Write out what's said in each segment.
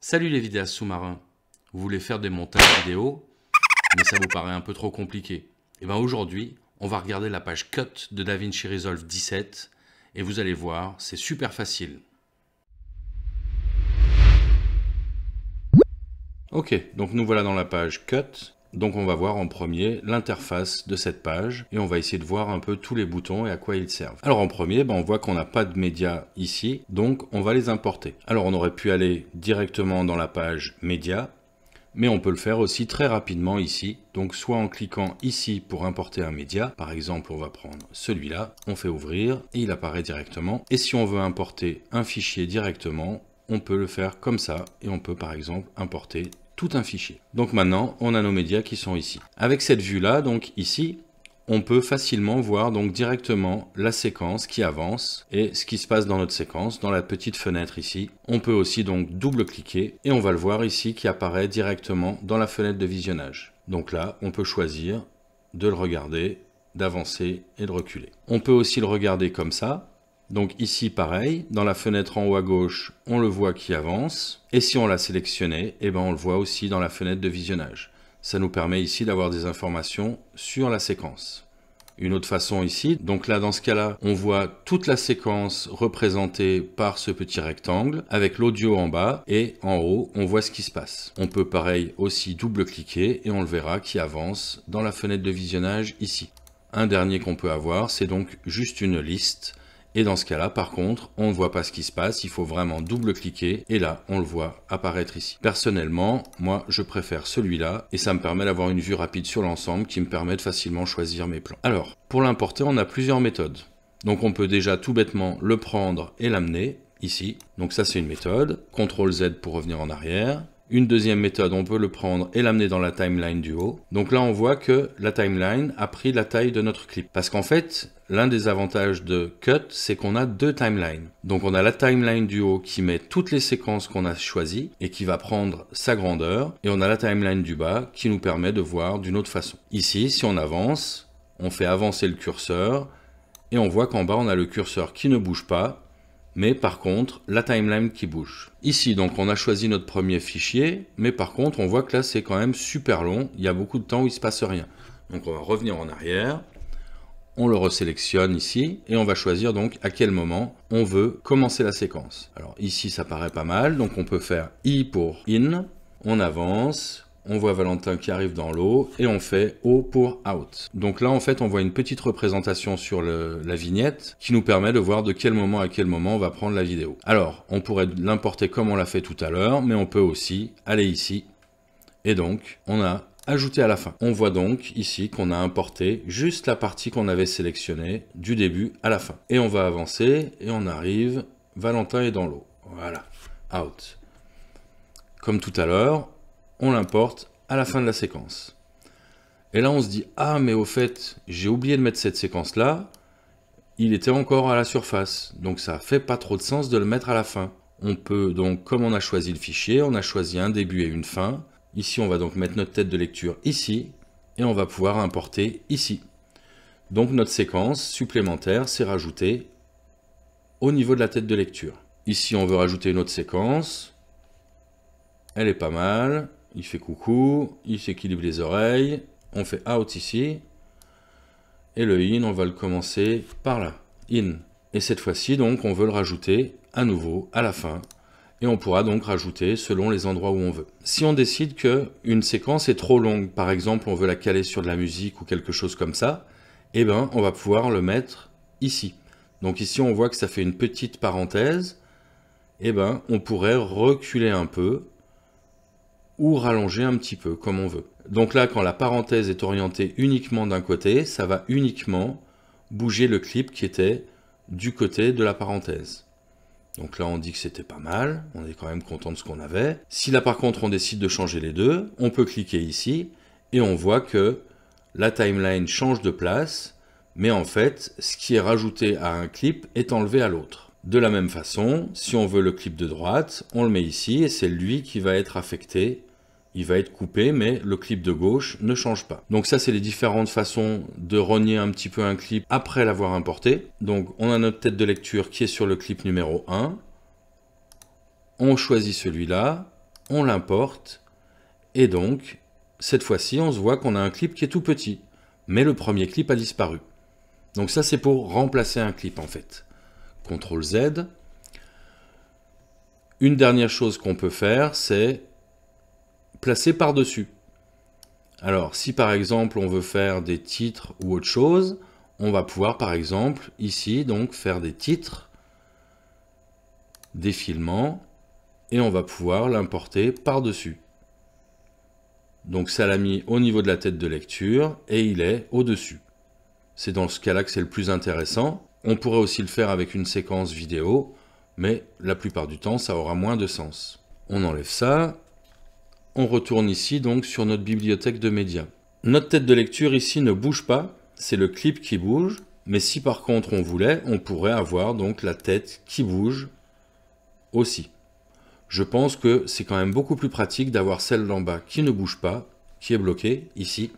Salut les vidéastes sous-marins. Vous voulez faire des montages vidéo, mais ça vous paraît un peu trop compliqué. Et eh bien aujourd'hui, on va regarder la page Cut de DaVinci Resolve 17 et vous allez voir, c'est super facile. Ok, donc nous voilà dans la page Cut donc on va voir en premier l'interface de cette page et on va essayer de voir un peu tous les boutons et à quoi ils servent. Alors en premier, ben, on voit qu'on n'a pas de médias ici, donc on va les importer. Alors on aurait pu aller directement dans la page médias, mais on peut le faire aussi très rapidement ici. Donc soit en cliquant ici pour importer un média, par exemple on va prendre celui-là, on fait ouvrir et il apparaît directement. Et si on veut importer un fichier directement, on peut le faire comme ça et on peut par exemple importer tout un fichier. Donc maintenant, on a nos médias qui sont ici. Avec cette vue-là, donc ici, on peut facilement voir donc directement la séquence qui avance et ce qui se passe dans notre séquence, dans la petite fenêtre ici. On peut aussi donc double-cliquer et on va le voir ici qui apparaît directement dans la fenêtre de visionnage. Donc là, on peut choisir de le regarder, d'avancer et de reculer. On peut aussi le regarder comme ça, donc ici, pareil, dans la fenêtre en haut à gauche, on le voit qui avance. Et si on l'a sélectionné, eh ben, on le voit aussi dans la fenêtre de visionnage. Ça nous permet ici d'avoir des informations sur la séquence. Une autre façon ici, donc là dans ce cas-là, on voit toute la séquence représentée par ce petit rectangle avec l'audio en bas et en haut, on voit ce qui se passe. On peut pareil aussi double-cliquer et on le verra qui avance dans la fenêtre de visionnage ici. Un dernier qu'on peut avoir, c'est donc juste une liste et dans ce cas-là, par contre, on ne voit pas ce qui se passe, il faut vraiment double-cliquer, et là, on le voit apparaître ici. Personnellement, moi, je préfère celui-là, et ça me permet d'avoir une vue rapide sur l'ensemble qui me permet de facilement choisir mes plans. Alors, pour l'importer, on a plusieurs méthodes. Donc on peut déjà tout bêtement le prendre et l'amener, ici. Donc ça c'est une méthode. CTRL Z pour revenir en arrière. Une deuxième méthode, on peut le prendre et l'amener dans la timeline du haut. Donc là, on voit que la timeline a pris la taille de notre clip. Parce qu'en fait, l'un des avantages de Cut, c'est qu'on a deux timelines. Donc on a la timeline du haut qui met toutes les séquences qu'on a choisies et qui va prendre sa grandeur. Et on a la timeline du bas qui nous permet de voir d'une autre façon. Ici, si on avance, on fait avancer le curseur et on voit qu'en bas, on a le curseur qui ne bouge pas mais par contre la timeline qui bouge. Ici donc on a choisi notre premier fichier, mais par contre on voit que là c'est quand même super long, il y a beaucoup de temps où il se passe rien. Donc on va revenir en arrière, on le resélectionne ici et on va choisir donc à quel moment on veut commencer la séquence. Alors ici ça paraît pas mal, donc on peut faire i pour in, on avance, on voit Valentin qui arrive dans l'eau et on fait O pour out. Donc là, en fait, on voit une petite représentation sur la vignette qui nous permet de voir de quel moment à quel moment on va prendre la vidéo. Alors, on pourrait l'importer comme on l'a fait tout à l'heure, mais on peut aussi aller ici. Et donc, on a ajouté à la fin. On voit donc ici qu'on a importé juste la partie qu'on avait sélectionnée du début à la fin. Et on va avancer et on arrive, Valentin est dans l'eau. Voilà, out. Comme tout à l'heure, on l'importe à la fin de la séquence. Et là, on se dit, ah, mais au fait, j'ai oublié de mettre cette séquence-là, il était encore à la surface, donc ça fait pas trop de sens de le mettre à la fin. On peut donc, comme on a choisi le fichier, on a choisi un début et une fin. Ici, on va donc mettre notre tête de lecture ici, et on va pouvoir importer ici. Donc notre séquence supplémentaire s'est rajoutée au niveau de la tête de lecture. Ici, on veut rajouter une autre séquence. Elle est pas mal il fait coucou, il s'équilibre les oreilles, on fait out ici, et le in, on va le commencer par là, in. Et cette fois-ci, donc, on veut le rajouter à nouveau à la fin, et on pourra donc rajouter selon les endroits où on veut. Si on décide que une séquence est trop longue, par exemple, on veut la caler sur de la musique ou quelque chose comme ça, eh ben, on va pouvoir le mettre ici. Donc ici, on voit que ça fait une petite parenthèse, eh ben, on pourrait reculer un peu ou rallonger un petit peu comme on veut. Donc là, quand la parenthèse est orientée uniquement d'un côté, ça va uniquement bouger le clip qui était du côté de la parenthèse. Donc là, on dit que c'était pas mal, on est quand même content de ce qu'on avait. Si là, par contre, on décide de changer les deux, on peut cliquer ici, et on voit que la timeline change de place, mais en fait, ce qui est rajouté à un clip est enlevé à l'autre. De la même façon, si on veut le clip de droite, on le met ici, et c'est lui qui va être affecté il va être coupé, mais le clip de gauche ne change pas. Donc ça, c'est les différentes façons de renier un petit peu un clip après l'avoir importé. Donc on a notre tête de lecture qui est sur le clip numéro 1. On choisit celui-là, on l'importe, et donc, cette fois-ci, on se voit qu'on a un clip qui est tout petit, mais le premier clip a disparu. Donc ça, c'est pour remplacer un clip, en fait. CTRL Z. Une dernière chose qu'on peut faire, c'est placé par-dessus. Alors, si par exemple on veut faire des titres ou autre chose, on va pouvoir par exemple ici donc faire des titres, Défilement. et on va pouvoir l'importer par-dessus. Donc ça l'a mis au niveau de la tête de lecture et il est au-dessus. C'est dans ce cas-là que c'est le plus intéressant. On pourrait aussi le faire avec une séquence vidéo, mais la plupart du temps ça aura moins de sens. On enlève ça on retourne ici donc sur notre bibliothèque de médias. Notre tête de lecture ici ne bouge pas, c'est le clip qui bouge, mais si par contre on voulait, on pourrait avoir donc la tête qui bouge aussi. Je pense que c'est quand même beaucoup plus pratique d'avoir celle d'en bas qui ne bouge pas, qui est bloquée ici.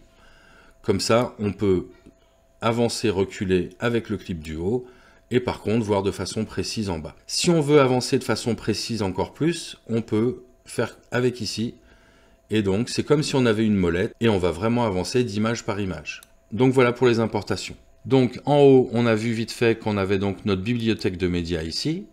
Comme ça, on peut avancer, reculer avec le clip du haut, et par contre voir de façon précise en bas. Si on veut avancer de façon précise encore plus, on peut faire avec ici et donc, c'est comme si on avait une molette et on va vraiment avancer d'image par image. Donc voilà pour les importations. Donc en haut, on a vu vite fait qu'on avait donc notre bibliothèque de médias ici.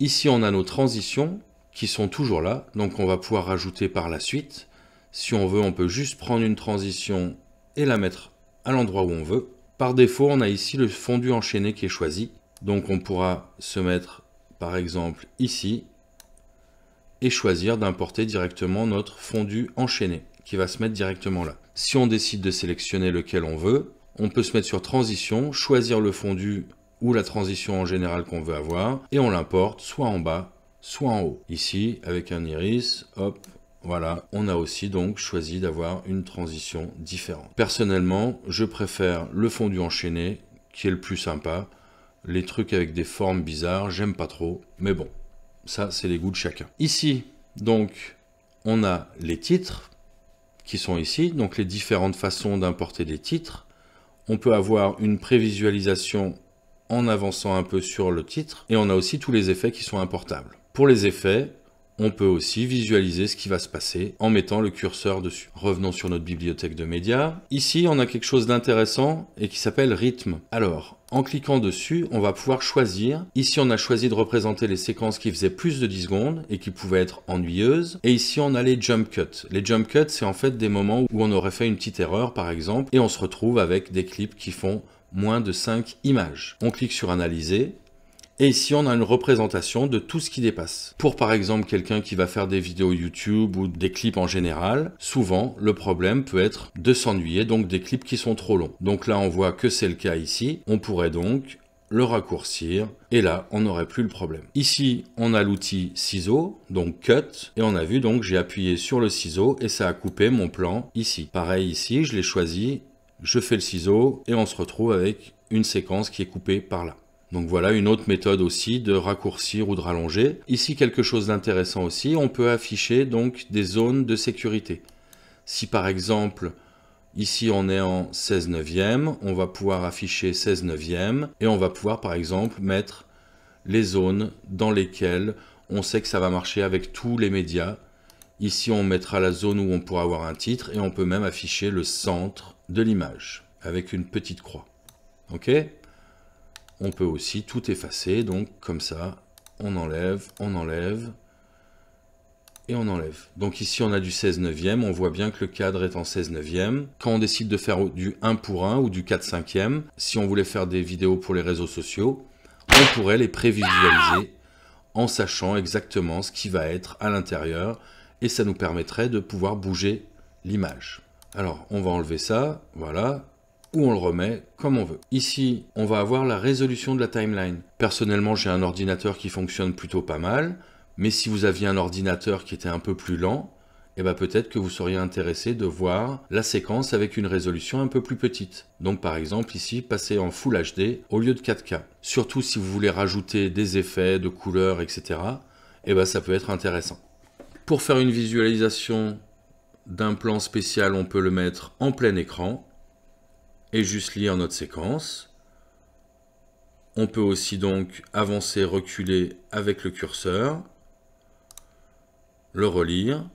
Ici, on a nos transitions qui sont toujours là, donc on va pouvoir rajouter par la suite. Si on veut, on peut juste prendre une transition et la mettre à l'endroit où on veut. Par défaut, on a ici le fondu enchaîné qui est choisi. Donc on pourra se mettre, par exemple, ici, et choisir d'importer directement notre fondu enchaîné qui va se mettre directement là. Si on décide de sélectionner lequel on veut, on peut se mettre sur transition, choisir le fondu ou la transition en général qu'on veut avoir et on l'importe soit en bas, soit en haut. Ici, avec un iris, hop, voilà, on a aussi donc choisi d'avoir une transition différente. Personnellement, je préfère le fondu enchaîné qui est le plus sympa. Les trucs avec des formes bizarres, j'aime pas trop, mais bon, ça, c'est les goûts de chacun. Ici, donc, on a les titres qui sont ici, donc les différentes façons d'importer des titres. On peut avoir une prévisualisation en avançant un peu sur le titre, et on a aussi tous les effets qui sont importables. Pour les effets, on peut aussi visualiser ce qui va se passer en mettant le curseur dessus. Revenons sur notre bibliothèque de médias. Ici, on a quelque chose d'intéressant et qui s'appelle rythme. Alors, en cliquant dessus, on va pouvoir choisir. Ici, on a choisi de représenter les séquences qui faisaient plus de 10 secondes et qui pouvaient être ennuyeuses. Et ici, on a les jump cuts. Les jump cuts, c'est en fait des moments où on aurait fait une petite erreur, par exemple, et on se retrouve avec des clips qui font moins de 5 images. On clique sur analyser et ici, on a une représentation de tout ce qui dépasse. Pour par exemple quelqu'un qui va faire des vidéos YouTube ou des clips en général, souvent le problème peut être de s'ennuyer, donc des clips qui sont trop longs. Donc là, on voit que c'est le cas ici. On pourrait donc le raccourcir, et là, on n'aurait plus le problème. Ici, on a l'outil ciseau, donc cut, et on a vu donc j'ai appuyé sur le ciseau et ça a coupé mon plan ici. Pareil ici, je l'ai choisi, je fais le ciseau et on se retrouve avec une séquence qui est coupée par là. Donc voilà une autre méthode aussi de raccourcir ou de rallonger. Ici quelque chose d'intéressant aussi, on peut afficher donc des zones de sécurité. Si par exemple ici on est en 16 neuvième, on va pouvoir afficher 16 neuvième et on va pouvoir par exemple mettre les zones dans lesquelles on sait que ça va marcher avec tous les médias. Ici on mettra la zone où on pourra avoir un titre et on peut même afficher le centre de l'image avec une petite croix. Ok on peut aussi tout effacer, donc comme ça, on enlève, on enlève, et on enlève. Donc ici, on a du 16 neuvième, on voit bien que le cadre est en 16 neuvième. Quand on décide de faire du 1 pour 1 ou du 4 5 e si on voulait faire des vidéos pour les réseaux sociaux, on pourrait les prévisualiser en sachant exactement ce qui va être à l'intérieur, et ça nous permettrait de pouvoir bouger l'image. Alors, on va enlever ça, voilà, ou on le remet comme on veut. Ici, on va avoir la résolution de la timeline. Personnellement, j'ai un ordinateur qui fonctionne plutôt pas mal, mais si vous aviez un ordinateur qui était un peu plus lent, eh ben peut-être que vous seriez intéressé de voir la séquence avec une résolution un peu plus petite. Donc par exemple ici, passer en Full HD au lieu de 4K. Surtout si vous voulez rajouter des effets, de couleurs, etc. Eh ben ça peut être intéressant. Pour faire une visualisation d'un plan spécial, on peut le mettre en plein écran et juste lire notre séquence. On peut aussi donc avancer, reculer avec le curseur, le relire,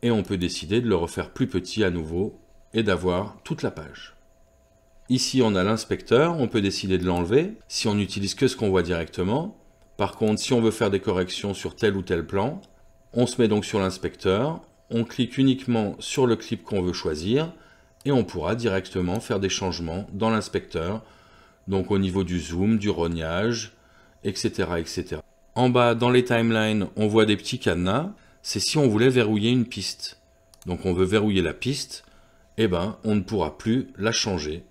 et on peut décider de le refaire plus petit à nouveau et d'avoir toute la page. Ici, on a l'inspecteur, on peut décider de l'enlever si on n'utilise que ce qu'on voit directement. Par contre, si on veut faire des corrections sur tel ou tel plan, on se met donc sur l'inspecteur, on clique uniquement sur le clip qu'on veut choisir, et on pourra directement faire des changements dans l'inspecteur, donc au niveau du zoom, du rognage, etc. etc. En bas, dans les timelines, on voit des petits cadenas, c'est si on voulait verrouiller une piste. Donc on veut verrouiller la piste, et eh ben on ne pourra plus la changer.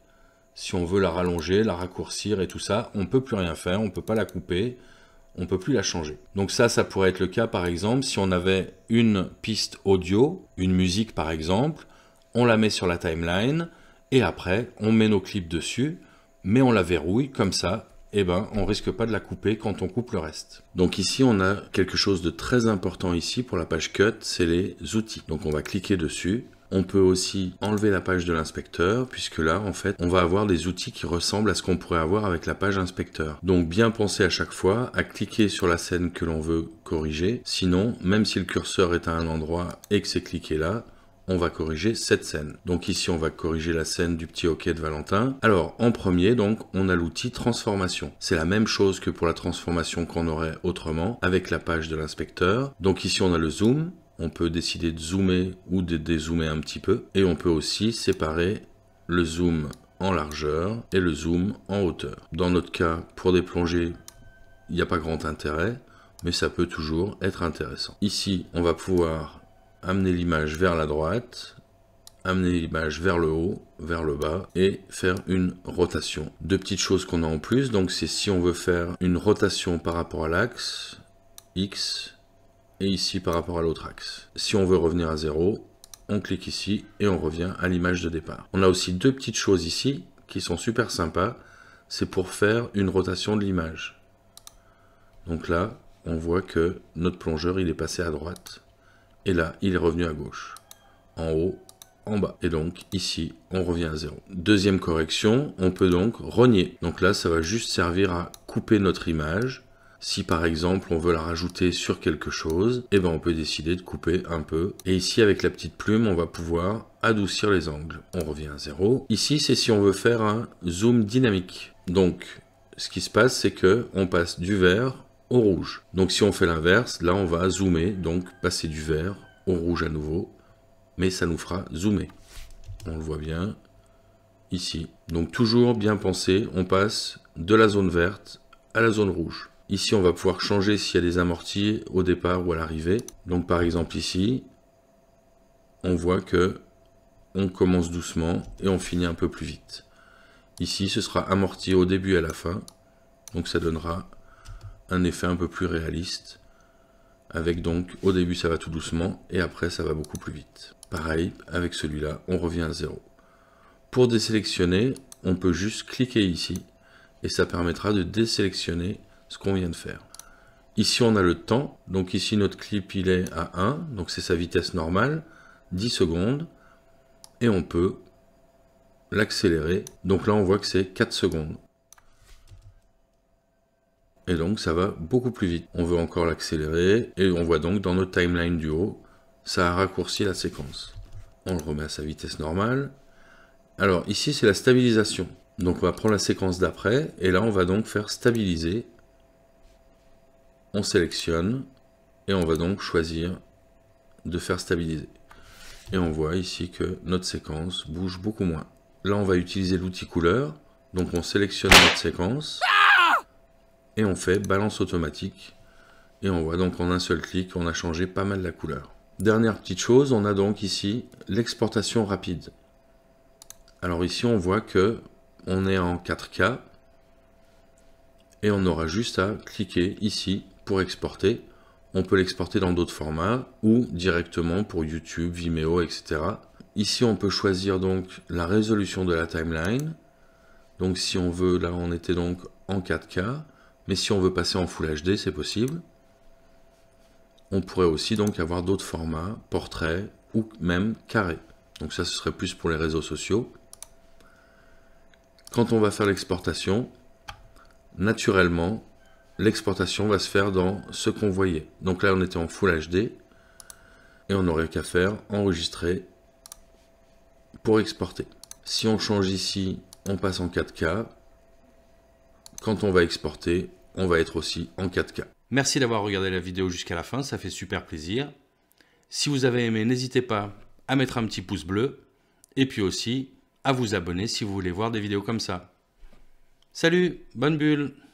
Si on veut la rallonger, la raccourcir et tout ça, on ne peut plus rien faire, on ne peut pas la couper, on ne peut plus la changer. Donc ça, ça pourrait être le cas par exemple si on avait une piste audio, une musique par exemple, on la met sur la timeline, et après, on met nos clips dessus, mais on la verrouille, comme ça, et ben, on risque pas de la couper quand on coupe le reste. Donc ici, on a quelque chose de très important ici pour la page cut, c'est les outils. Donc on va cliquer dessus. On peut aussi enlever la page de l'inspecteur, puisque là, en fait, on va avoir des outils qui ressemblent à ce qu'on pourrait avoir avec la page inspecteur. Donc bien penser à chaque fois à cliquer sur la scène que l'on veut corriger. Sinon, même si le curseur est à un endroit et que c'est cliqué là, on va corriger cette scène. Donc ici, on va corriger la scène du petit hockey de Valentin. Alors, en premier, donc, on a l'outil transformation. C'est la même chose que pour la transformation qu'on aurait autrement avec la page de l'inspecteur. Donc ici, on a le zoom. On peut décider de zoomer ou de dézoomer un petit peu. Et on peut aussi séparer le zoom en largeur et le zoom en hauteur. Dans notre cas, pour des plongées, il n'y a pas grand intérêt, mais ça peut toujours être intéressant. Ici, on va pouvoir amener l'image vers la droite, amener l'image vers le haut, vers le bas et faire une rotation. Deux petites choses qu'on a en plus, donc c'est si on veut faire une rotation par rapport à l'axe X et ici par rapport à l'autre axe. Si on veut revenir à zéro, on clique ici et on revient à l'image de départ. On a aussi deux petites choses ici qui sont super sympas, c'est pour faire une rotation de l'image. Donc là, on voit que notre plongeur il est passé à droite et là, il est revenu à gauche. En haut, en bas. Et donc ici, on revient à 0. Deuxième correction, on peut donc rogner. Donc là, ça va juste servir à couper notre image. Si par exemple on veut la rajouter sur quelque chose, Et eh ben on peut décider de couper un peu. Et ici avec la petite plume, on va pouvoir adoucir les angles. On revient à 0. Ici, c'est si on veut faire un zoom dynamique. Donc ce qui se passe, c'est que on passe du vert rouge. Donc si on fait l'inverse, là on va zoomer, donc passer du vert au rouge à nouveau, mais ça nous fera zoomer. On le voit bien ici. Donc toujours bien pensé, on passe de la zone verte à la zone rouge. Ici, on va pouvoir changer s'il y a des amortis au départ ou à l'arrivée. Donc par exemple ici, on voit que on commence doucement et on finit un peu plus vite. Ici, ce sera amorti au début et à la fin. Donc ça donnera un effet un peu plus réaliste, avec donc au début ça va tout doucement et après ça va beaucoup plus vite. Pareil, avec celui-là, on revient à zéro. Pour désélectionner, on peut juste cliquer ici et ça permettra de désélectionner ce qu'on vient de faire. Ici, on a le temps. Donc ici, notre clip, il est à 1. Donc c'est sa vitesse normale, 10 secondes. Et on peut l'accélérer. Donc là, on voit que c'est 4 secondes et donc ça va beaucoup plus vite. On veut encore l'accélérer et on voit donc dans notre timeline du haut, ça a raccourci la séquence. On le remet à sa vitesse normale. Alors ici c'est la stabilisation. Donc on va prendre la séquence d'après et là on va donc faire stabiliser. On sélectionne et on va donc choisir de faire stabiliser. Et on voit ici que notre séquence bouge beaucoup moins. Là on va utiliser l'outil couleur. Donc on sélectionne notre séquence et on fait balance automatique. Et on voit donc en un seul clic, on a changé pas mal la couleur. Dernière petite chose, on a donc ici l'exportation rapide. Alors ici, on voit que on est en 4K et on aura juste à cliquer ici pour exporter. On peut l'exporter dans d'autres formats ou directement pour YouTube, Vimeo, etc. Ici, on peut choisir donc la résolution de la timeline. Donc si on veut, là on était donc en 4K. Mais si on veut passer en Full HD, c'est possible. On pourrait aussi donc avoir d'autres formats, portraits ou même carrés. Donc ça, ce serait plus pour les réseaux sociaux. Quand on va faire l'exportation, naturellement, l'exportation va se faire dans ce qu'on voyait. Donc là, on était en Full HD et on n'aurait qu'à faire enregistrer pour exporter. Si on change ici, on passe en 4K. Quand on va exporter, on va être aussi en 4K. Merci d'avoir regardé la vidéo jusqu'à la fin, ça fait super plaisir. Si vous avez aimé, n'hésitez pas à mettre un petit pouce bleu et puis aussi à vous abonner si vous voulez voir des vidéos comme ça. Salut, bonne bulle